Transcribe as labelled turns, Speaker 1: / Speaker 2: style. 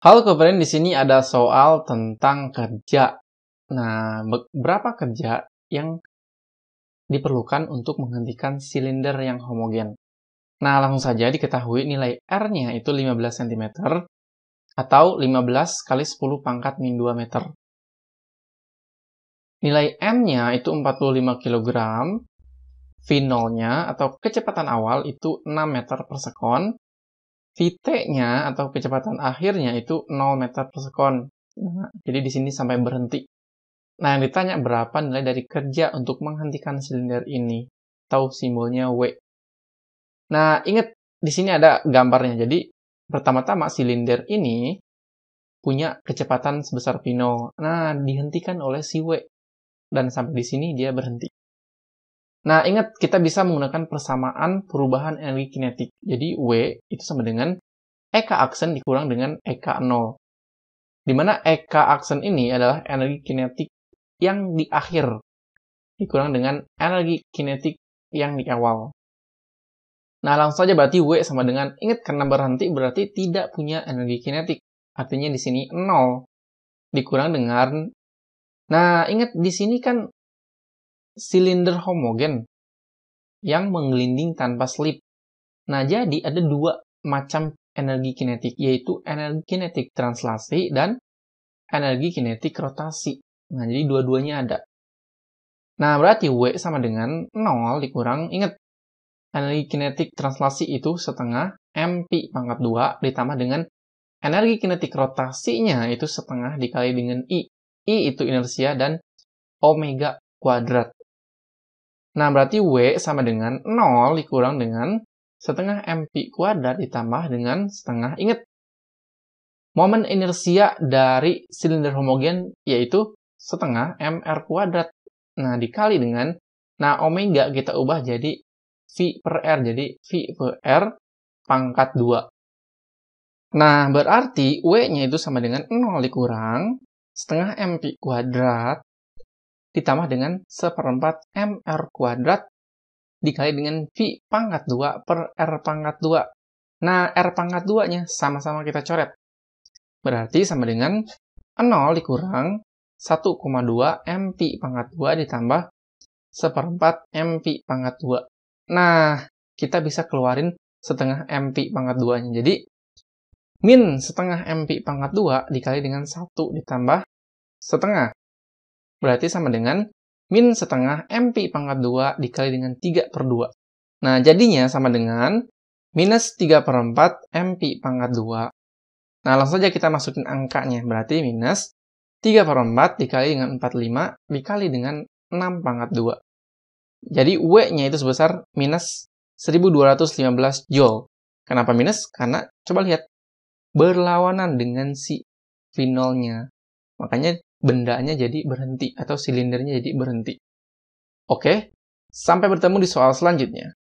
Speaker 1: Halo kawan, di sini ada soal tentang kerja. Nah, berapa kerja yang diperlukan untuk menghentikan silinder yang homogen? Nah, langsung saja diketahui nilai R-nya itu 15 cm atau 15 kali 10 pangkat min 2 meter. Nilai M-nya itu 45 kg, V0-nya atau kecepatan awal itu 6 meter per sekon, vt nya atau kecepatan akhirnya itu 0 meter per sekon. Nah, jadi di sini sampai berhenti. Nah, yang ditanya berapa nilai dari kerja untuk menghentikan silinder ini Tahu simbolnya W. Nah, ingat di sini ada gambarnya. Jadi, pertama-tama silinder ini punya kecepatan sebesar V0. Nah, dihentikan oleh si W. Dan sampai di sini dia berhenti. Nah, ingat kita bisa menggunakan persamaan perubahan energi kinetik. Jadi W itu sama dengan EK aksen dikurang dengan EK0. Di mana EK aksen ini adalah energi kinetik yang di akhir dikurang dengan energi kinetik yang di awal. Nah, langsung saja berarti W sama dengan ingat karena berhenti berarti tidak punya energi kinetik. Artinya di sini 0 dikurang dengan Nah, ingat di sini kan silinder homogen yang menggelinding tanpa slip. Nah, jadi ada dua macam energi kinetik, yaitu energi kinetik translasi dan energi kinetik rotasi. Nah, jadi dua-duanya ada. Nah, berarti W sama dengan 0 dikurang, ingat, energi kinetik translasi itu setengah MP pangkat 2 ditambah dengan energi kinetik rotasinya itu setengah dikali dengan I. I itu inersia dan omega kuadrat. Nah, berarti W sama dengan 0 dikurang dengan setengah MP kuadrat ditambah dengan setengah. Ingat, momen inersia dari silinder homogen yaitu setengah MR kuadrat. Nah, dikali dengan, nah omega kita ubah jadi V per R. Jadi, V per R pangkat 2. Nah, berarti W-nya itu sama dengan 0 dikurang setengah MP kuadrat ditambah dengan seperempat mr kuadrat dikali dengan V pangkat 2 per R pangkat 2. Nah, R pangkat 2-nya sama-sama kita coret. Berarti sama dengan 0 dikurang 1,2 MP pangkat 2 ditambah seperempat MP pangkat 2. Nah, kita bisa keluarin setengah MP pangkat 2-nya. Jadi, min setengah MP pangkat 2 dikali dengan 1 ditambah setengah berarti sama dengan min setengah MP pangkat 2 dikali dengan 3 per 2. Nah, jadinya sama dengan minus 3 per 4 MP pangkat 2. Nah, langsung saja kita masukin angkanya. Berarti minus 3 per 4 dikali dengan 45 dikali dengan 6 pangkat 2. Jadi W-nya itu sebesar minus 1215 Joule. Kenapa minus? Karena coba lihat berlawanan dengan si finalnya. Makanya bendanya jadi berhenti atau silindernya jadi berhenti. Oke, sampai bertemu di soal selanjutnya.